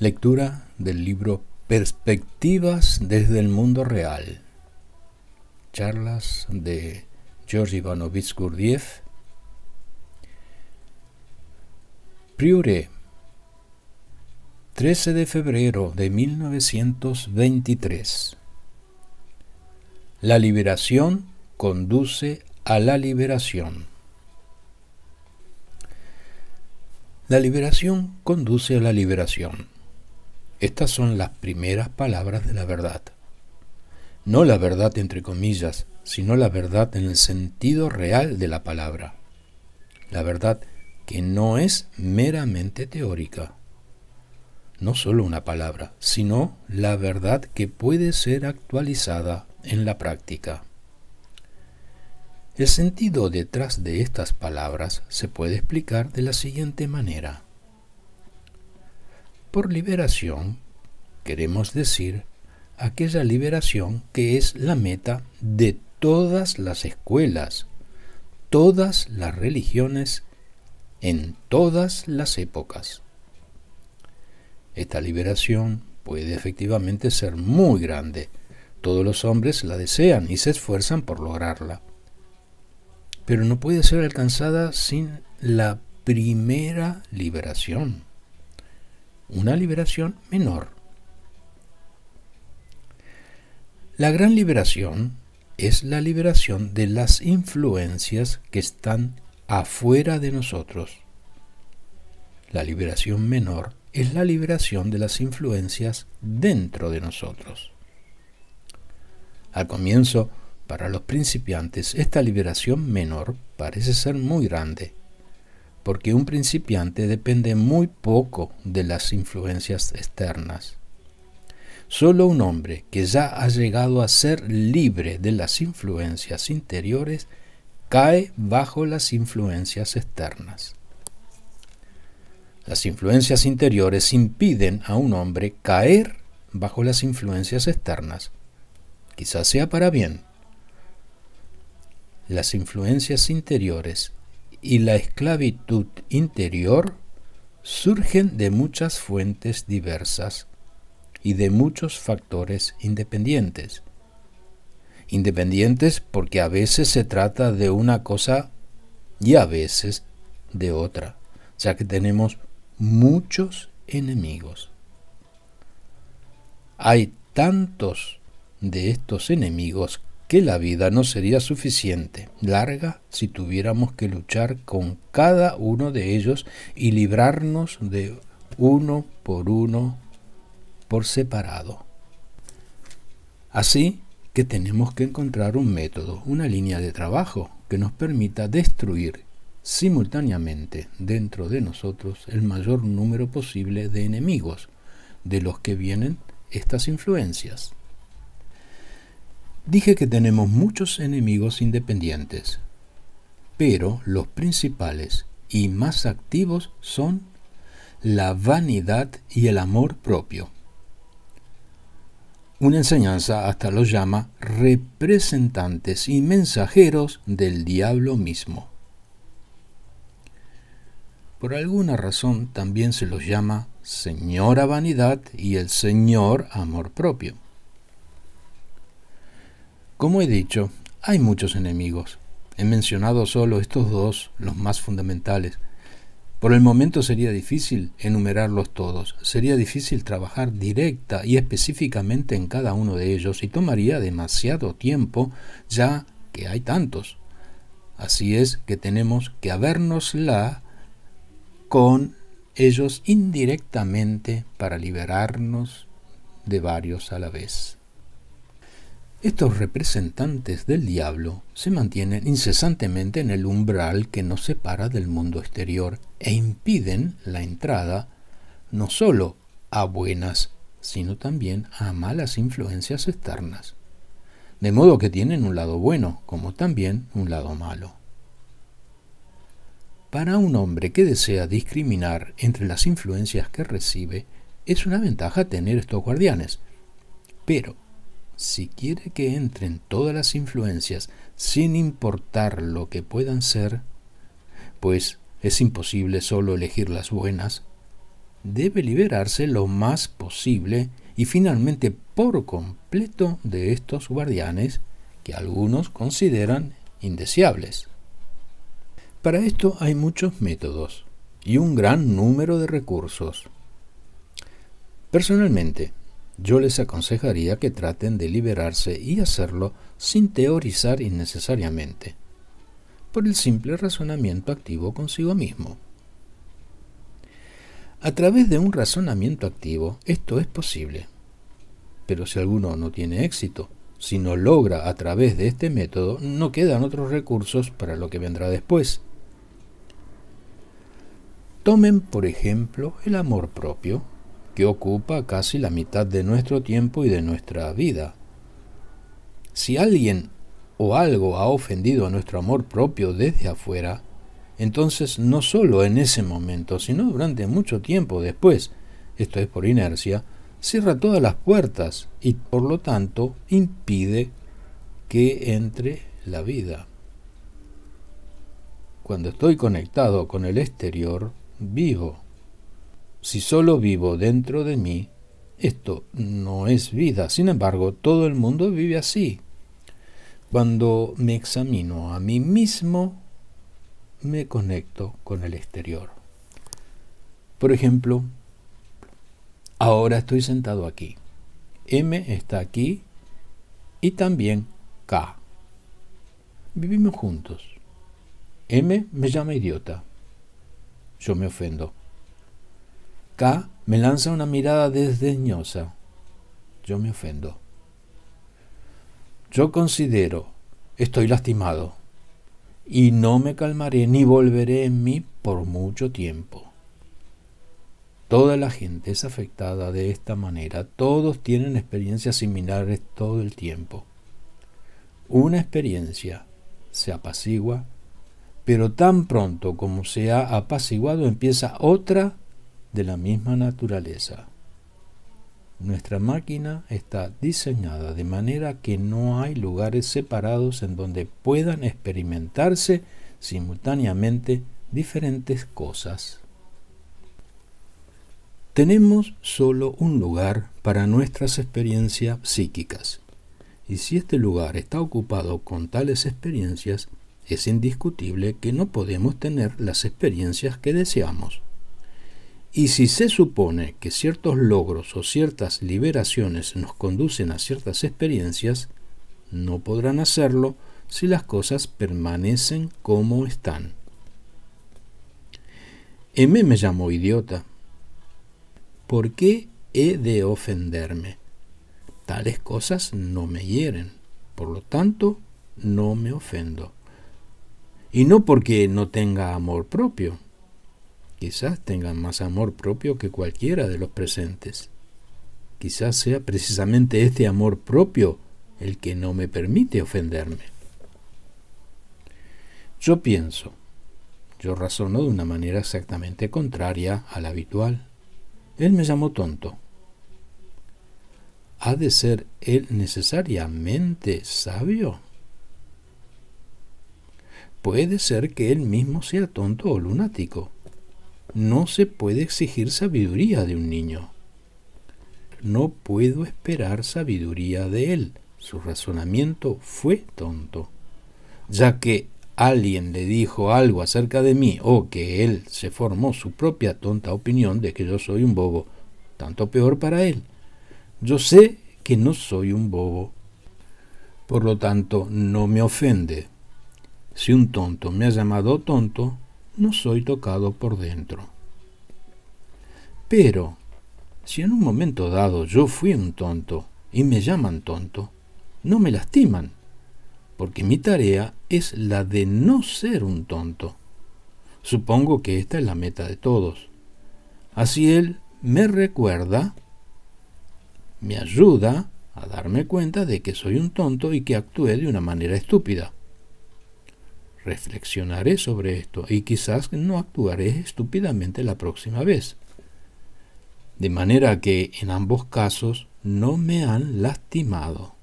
Lectura del libro Perspectivas desde el mundo real. Charlas de George Ivanovich Gurdjieff. Priore 13 de febrero de 1923. La liberación conduce a la liberación. La liberación conduce a la liberación. Estas son las primeras palabras de la verdad. No la verdad entre comillas, sino la verdad en el sentido real de la palabra. La verdad que no es meramente teórica. No solo una palabra, sino la verdad que puede ser actualizada en la práctica. El sentido detrás de estas palabras se puede explicar de la siguiente manera. Por liberación queremos decir aquella liberación que es la meta de todas las escuelas, todas las religiones, en todas las épocas. Esta liberación puede efectivamente ser muy grande. Todos los hombres la desean y se esfuerzan por lograrla. Pero no puede ser alcanzada sin la primera liberación una liberación menor. La gran liberación es la liberación de las influencias que están afuera de nosotros. La liberación menor es la liberación de las influencias dentro de nosotros. Al comienzo, para los principiantes, esta liberación menor parece ser muy grande porque un principiante depende muy poco de las influencias externas. Solo un hombre que ya ha llegado a ser libre de las influencias interiores cae bajo las influencias externas. Las influencias interiores impiden a un hombre caer bajo las influencias externas. Quizás sea para bien. Las influencias interiores y la esclavitud interior surgen de muchas fuentes diversas y de muchos factores independientes. Independientes porque a veces se trata de una cosa y a veces de otra, ya que tenemos muchos enemigos. Hay tantos de estos enemigos que la vida no sería suficiente, larga, si tuviéramos que luchar con cada uno de ellos y librarnos de uno por uno por separado. Así que tenemos que encontrar un método, una línea de trabajo que nos permita destruir simultáneamente dentro de nosotros el mayor número posible de enemigos de los que vienen estas influencias. Dije que tenemos muchos enemigos independientes, pero los principales y más activos son la vanidad y el amor propio. Una enseñanza hasta los llama representantes y mensajeros del diablo mismo. Por alguna razón también se los llama señora vanidad y el señor amor propio. Como he dicho, hay muchos enemigos. He mencionado solo estos dos, los más fundamentales. Por el momento sería difícil enumerarlos todos, sería difícil trabajar directa y específicamente en cada uno de ellos y tomaría demasiado tiempo ya que hay tantos. Así es que tenemos que habernosla con ellos indirectamente para liberarnos de varios a la vez. Estos representantes del diablo se mantienen incesantemente en el umbral que nos separa del mundo exterior e impiden la entrada no sólo a buenas, sino también a malas influencias externas. De modo que tienen un lado bueno, como también un lado malo. Para un hombre que desea discriminar entre las influencias que recibe, es una ventaja tener estos guardianes. Pero si quiere que entren todas las influencias sin importar lo que puedan ser, pues es imposible solo elegir las buenas, debe liberarse lo más posible y finalmente por completo de estos guardianes que algunos consideran indeseables. Para esto hay muchos métodos y un gran número de recursos. Personalmente, yo les aconsejaría que traten de liberarse y hacerlo sin teorizar innecesariamente, por el simple razonamiento activo consigo mismo. A través de un razonamiento activo esto es posible, pero si alguno no tiene éxito, si no logra a través de este método, no quedan otros recursos para lo que vendrá después. Tomen, por ejemplo, el amor propio que ocupa casi la mitad de nuestro tiempo y de nuestra vida. Si alguien o algo ha ofendido a nuestro amor propio desde afuera, entonces no solo en ese momento, sino durante mucho tiempo después, esto es por inercia, cierra todas las puertas y por lo tanto impide que entre la vida. Cuando estoy conectado con el exterior, vivo si solo vivo dentro de mí, esto no es vida. Sin embargo, todo el mundo vive así. Cuando me examino a mí mismo, me conecto con el exterior. Por ejemplo, ahora estoy sentado aquí. M está aquí y también K. Vivimos juntos. M me llama idiota. Yo me ofendo. K me lanza una mirada desdeñosa. Yo me ofendo. Yo considero, estoy lastimado, y no me calmaré ni volveré en mí por mucho tiempo. Toda la gente es afectada de esta manera, todos tienen experiencias similares todo el tiempo. Una experiencia se apacigua, pero tan pronto como se ha apaciguado empieza otra de la misma naturaleza. Nuestra máquina está diseñada de manera que no hay lugares separados en donde puedan experimentarse simultáneamente diferentes cosas. Tenemos solo un lugar para nuestras experiencias psíquicas, y si este lugar está ocupado con tales experiencias, es indiscutible que no podemos tener las experiencias que deseamos. Y si se supone que ciertos logros o ciertas liberaciones nos conducen a ciertas experiencias, no podrán hacerlo si las cosas permanecen como están. M me llamó idiota. ¿Por qué he de ofenderme? Tales cosas no me hieren, por lo tanto, no me ofendo. Y no porque no tenga amor propio, Quizás tengan más amor propio que cualquiera de los presentes. Quizás sea precisamente este amor propio el que no me permite ofenderme. Yo pienso, yo razono de una manera exactamente contraria a la habitual. Él me llamó tonto. ¿Ha de ser él necesariamente sabio? Puede ser que él mismo sea tonto o lunático. No se puede exigir sabiduría de un niño. No puedo esperar sabiduría de él. Su razonamiento fue tonto. Ya que alguien le dijo algo acerca de mí o que él se formó su propia tonta opinión de que yo soy un bobo, tanto peor para él. Yo sé que no soy un bobo. Por lo tanto, no me ofende. Si un tonto me ha llamado tonto, no soy tocado por dentro. Pero, si en un momento dado yo fui un tonto y me llaman tonto, no me lastiman, porque mi tarea es la de no ser un tonto. Supongo que esta es la meta de todos. Así él me recuerda, me ayuda a darme cuenta de que soy un tonto y que actué de una manera estúpida. Reflexionaré sobre esto y quizás no actuaré estúpidamente la próxima vez. De manera que en ambos casos no me han lastimado.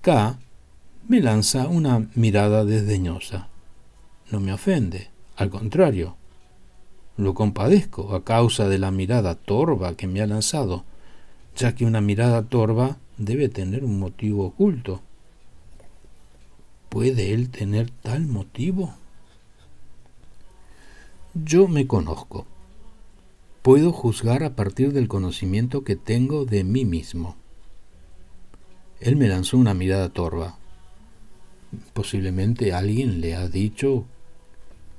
K me lanza una mirada desdeñosa. No me ofende, al contrario. Lo compadezco a causa de la mirada torva que me ha lanzado, ya que una mirada torva debe tener un motivo oculto puede él tener tal motivo? Yo me conozco. Puedo juzgar a partir del conocimiento que tengo de mí mismo. Él me lanzó una mirada torva. Posiblemente alguien le ha dicho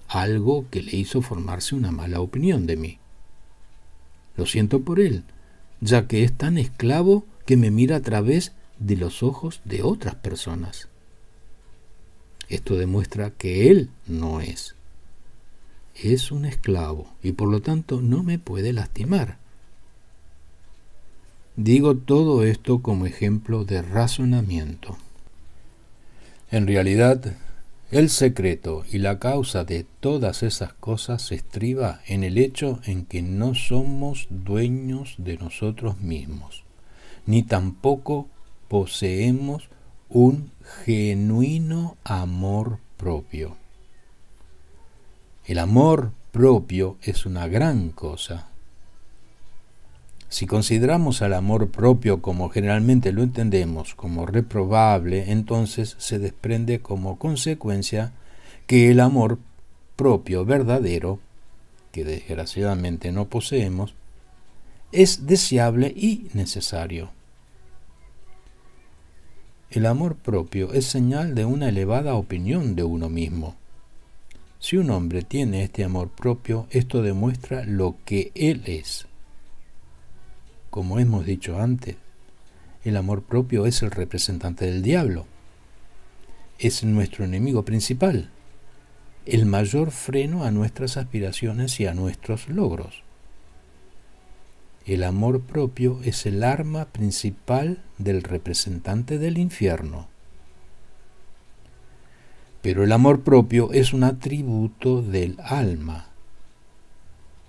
algo que le hizo formarse una mala opinión de mí. Lo siento por él, ya que es tan esclavo que me mira a través de los ojos de otras personas. Esto demuestra que él no es. Es un esclavo y por lo tanto no me puede lastimar. Digo todo esto como ejemplo de razonamiento. En realidad, el secreto y la causa de todas esas cosas se estriba en el hecho en que no somos dueños de nosotros mismos, ni tampoco poseemos un genuino amor propio. El amor propio es una gran cosa. Si consideramos al amor propio como generalmente lo entendemos, como reprobable, entonces se desprende como consecuencia que el amor propio verdadero, que desgraciadamente no poseemos, es deseable y necesario. El amor propio es señal de una elevada opinión de uno mismo. Si un hombre tiene este amor propio, esto demuestra lo que él es. Como hemos dicho antes, el amor propio es el representante del diablo. Es nuestro enemigo principal, el mayor freno a nuestras aspiraciones y a nuestros logros. El amor propio es el arma principal del representante del infierno. Pero el amor propio es un atributo del alma.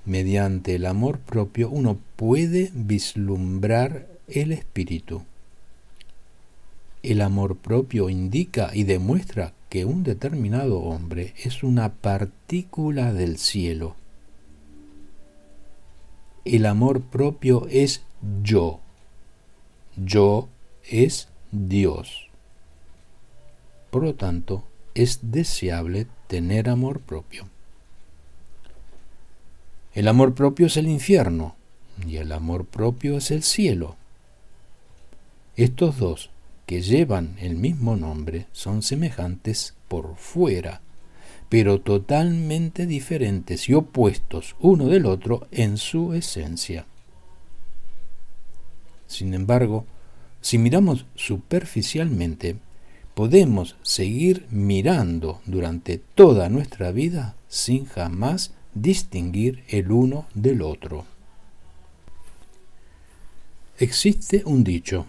Mediante el amor propio uno puede vislumbrar el espíritu. El amor propio indica y demuestra que un determinado hombre es una partícula del cielo el amor propio es yo. Yo es Dios. Por lo tanto, es deseable tener amor propio. El amor propio es el infierno y el amor propio es el cielo. Estos dos, que llevan el mismo nombre, son semejantes por fuera pero totalmente diferentes y opuestos uno del otro en su esencia. Sin embargo, si miramos superficialmente, podemos seguir mirando durante toda nuestra vida sin jamás distinguir el uno del otro. Existe un dicho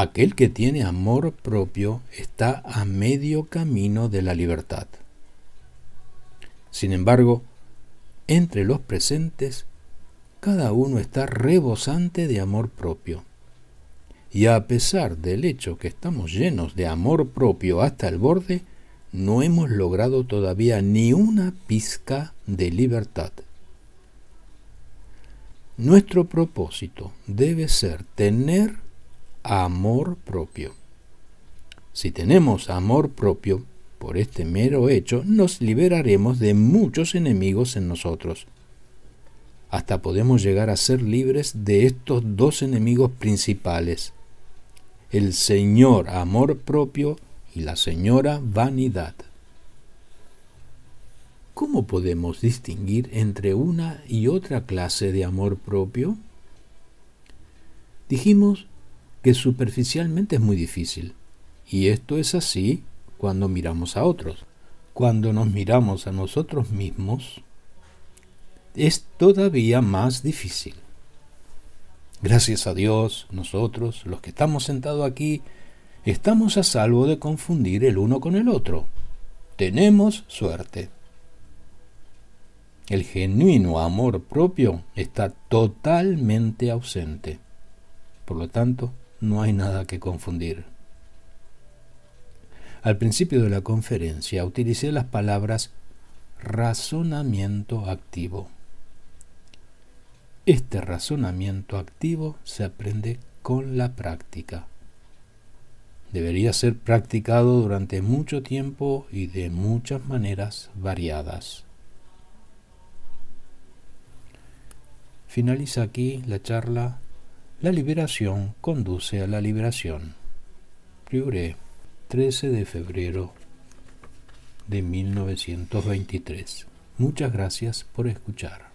Aquel que tiene amor propio está a medio camino de la libertad. Sin embargo, entre los presentes, cada uno está rebosante de amor propio. Y a pesar del hecho que estamos llenos de amor propio hasta el borde, no hemos logrado todavía ni una pizca de libertad. Nuestro propósito debe ser tener amor propio. Si tenemos amor propio, por este mero hecho nos liberaremos de muchos enemigos en nosotros. Hasta podemos llegar a ser libres de estos dos enemigos principales, el señor amor propio y la señora vanidad. ¿Cómo podemos distinguir entre una y otra clase de amor propio? Dijimos superficialmente es muy difícil. Y esto es así cuando miramos a otros. Cuando nos miramos a nosotros mismos, es todavía más difícil. Gracias a Dios, nosotros, los que estamos sentados aquí, estamos a salvo de confundir el uno con el otro. Tenemos suerte. El genuino amor propio está totalmente ausente. Por lo tanto, no hay nada que confundir. Al principio de la conferencia utilicé las palabras razonamiento activo. Este razonamiento activo se aprende con la práctica. Debería ser practicado durante mucho tiempo y de muchas maneras variadas. Finaliza aquí la charla la liberación conduce a la liberación. Prioré, 13 de febrero de 1923. Muchas gracias por escuchar.